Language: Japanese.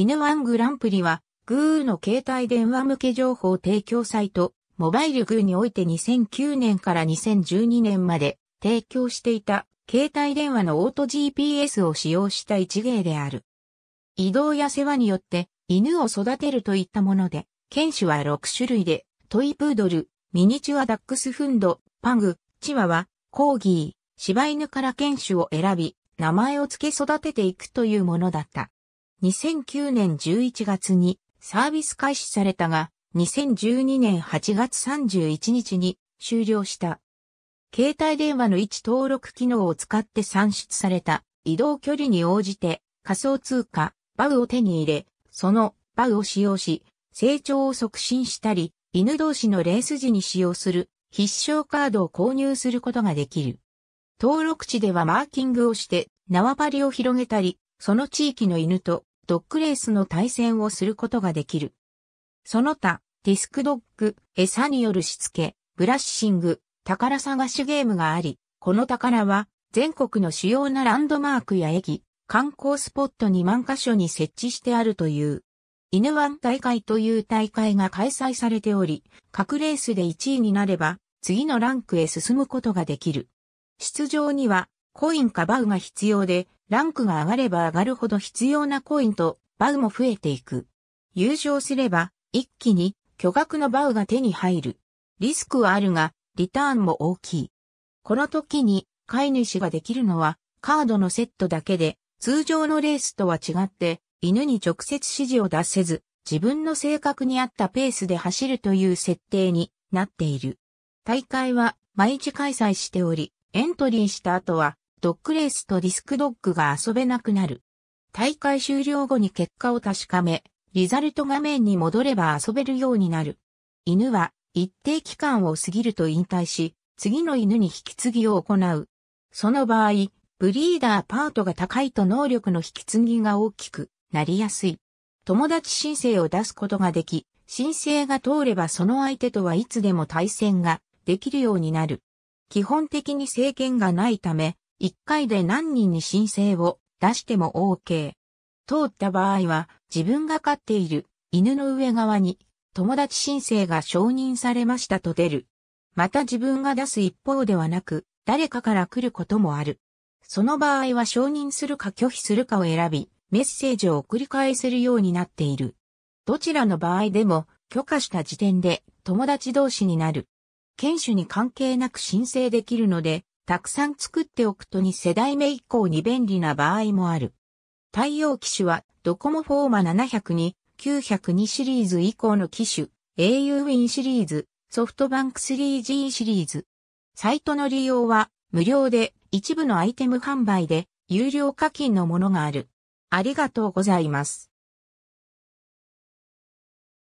犬ワングランプリは、グーの携帯電話向け情報提供サイト、モバイルグーにおいて2009年から2012年まで提供していた携帯電話のオート GPS を使用した一芸である。移動や世話によって犬を育てるといったもので、犬種は6種類で、トイプードル、ミニチュアダックスフンド、パグ、チワワ、コーギー、柴犬から犬種を選び、名前を付け育てていくというものだった。2009年11月にサービス開始されたが、2012年8月31日に終了した。携帯電話の位置登録機能を使って算出された移動距離に応じて仮想通貨、バグを手に入れ、そのバグを使用し、成長を促進したり、犬同士のレース時に使用する必勝カードを購入することができる。登録地ではマーキングをして縄張りを広げたり、その地域の犬とドッグレースの対戦をすることができる。その他、ディスクドッグ、餌によるしつけ、ブラッシング、宝探しゲームがあり、この宝は全国の主要なランドマークや駅、観光スポット2万箇所に設置してあるという。犬ワン大会という大会が開催されており、各レースで1位になれば、次のランクへ進むことができる。出場には、コインかバウが必要で、ランクが上がれば上がるほど必要なコインとバウも増えていく。優勝すれば、一気に巨額のバウが手に入る。リスクはあるが、リターンも大きい。この時に飼い主ができるのはカードのセットだけで、通常のレースとは違って犬に直接指示を出せず、自分の性格に合ったペースで走るという設定になっている。大会は毎日開催しており、エントリーした後はドッグレースとディスクドッグが遊べなくなる。大会終了後に結果を確かめ、リザルト画面に戻れば遊べるようになる。犬は一定期間を過ぎると引退し、次の犬に引き継ぎを行う。その場合、ブリーダーパートが高いと能力の引き継ぎが大きくなりやすい。友達申請を出すことができ、申請が通ればその相手とはいつでも対戦ができるようになる。基本的に制限がないため、1回で何人に申請を出しても OK。通った場合は自分が飼っている犬の上側に友達申請が承認されましたと出る。また自分が出す一方ではなく誰かから来ることもある。その場合は承認するか拒否するかを選び、メッセージを送り返せるようになっている。どちらの場合でも許可した時点で友達同士になる。犬種に関係なく申請できるので、たくさん作っておくと2世代目以降に便利な場合もある。対応機種はドコモフォーマ702、902シリーズ以降の機種、au win シリーズ、ソフトバンク 3G シリーズ。サイトの利用は無料で一部のアイテム販売で有料課金のものがある。ありがとうございます。